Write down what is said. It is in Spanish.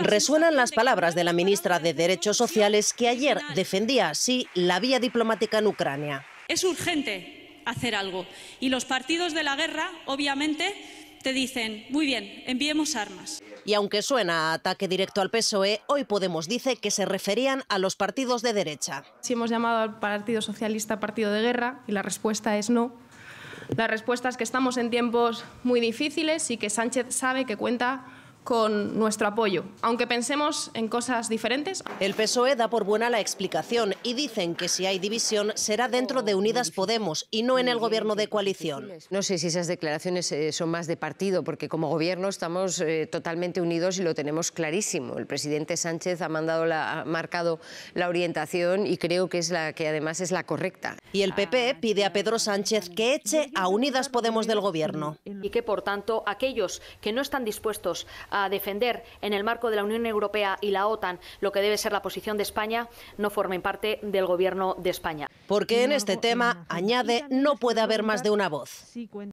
Resuenan las palabras de la ministra de Derechos Sociales que ayer defendía así la vía diplomática en Ucrania. Es urgente hacer algo y los partidos de la guerra, obviamente, te dicen, muy bien, enviemos armas. Y aunque suena a ataque directo al PSOE, hoy Podemos dice que se referían a los partidos de derecha. Si hemos llamado al Partido Socialista partido de guerra y la respuesta es no, la respuesta es que estamos en tiempos muy difíciles y que Sánchez sabe que cuenta con nuestro apoyo, aunque pensemos en cosas diferentes. El PSOE da por buena la explicación y dicen que si hay división será dentro de Unidas Podemos y no en el gobierno de coalición. No sé si esas declaraciones eh, son más de partido, porque como gobierno estamos eh, totalmente unidos y lo tenemos clarísimo. El presidente Sánchez ha, mandado la, marcado la orientación y creo que es la que además es la correcta. Y el PP pide a Pedro Sánchez que eche a Unidas Podemos del gobierno. Y que, por tanto, aquellos que no están dispuestos a defender en el marco de la Unión Europea y la OTAN lo que debe ser la posición de España no formen parte del Gobierno de España. Porque en este tema, añade, no puede haber más de una voz.